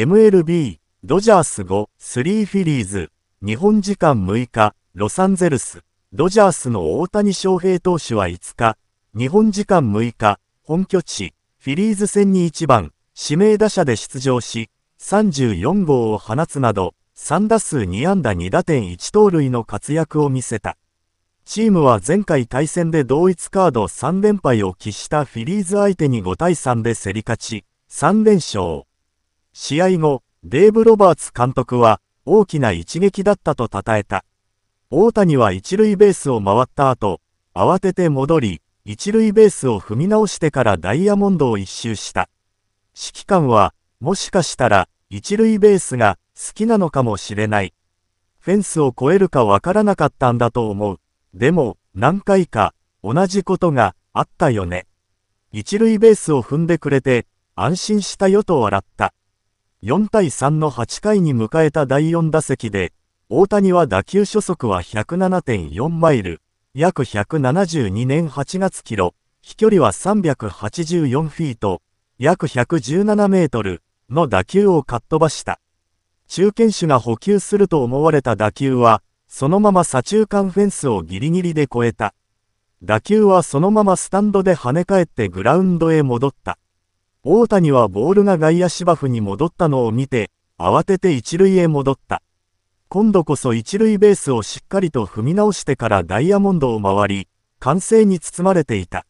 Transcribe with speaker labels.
Speaker 1: MLB、ドジャース5、3フィリーズ、日本時間6日、ロサンゼルス、ドジャースの大谷翔平投手は5日、日本時間6日、本拠地、フィリーズ戦に1番、指名打者で出場し、34号を放つなど、3打数2安打2打点1盗塁の活躍を見せた。チームは前回対戦で同一カード3連敗を喫したフィリーズ相手に5対3で競り勝ち、3連勝。試合後、デーブ・ロバーツ監督は大きな一撃だったと称えた。大谷は一塁ベースを回った後、慌てて戻り、一塁ベースを踏み直してからダイヤモンドを一周した。指揮官は、もしかしたら、一塁ベースが好きなのかもしれない。フェンスを越えるかわからなかったんだと思う。でも、何回か、同じことがあったよね。一塁ベースを踏んでくれて、安心したよと笑った。4対3の8回に迎えた第4打席で、大谷は打球初速は107.4マイル、約172年8月キロ、飛距離は384フィート、約117メートルの打球をかっ飛ばした。中堅手が補給すると思われた打球は、そのまま左中間フェンスをギリギリで越えた。打球はそのままスタンドで跳ね返ってグラウンドへ戻った。大谷はボールが外野芝生に戻ったのを見て、慌てて一塁へ戻った。今度こそ一塁ベースをしっかりと踏み直してからダイヤモンドを回り、歓声に包まれていた。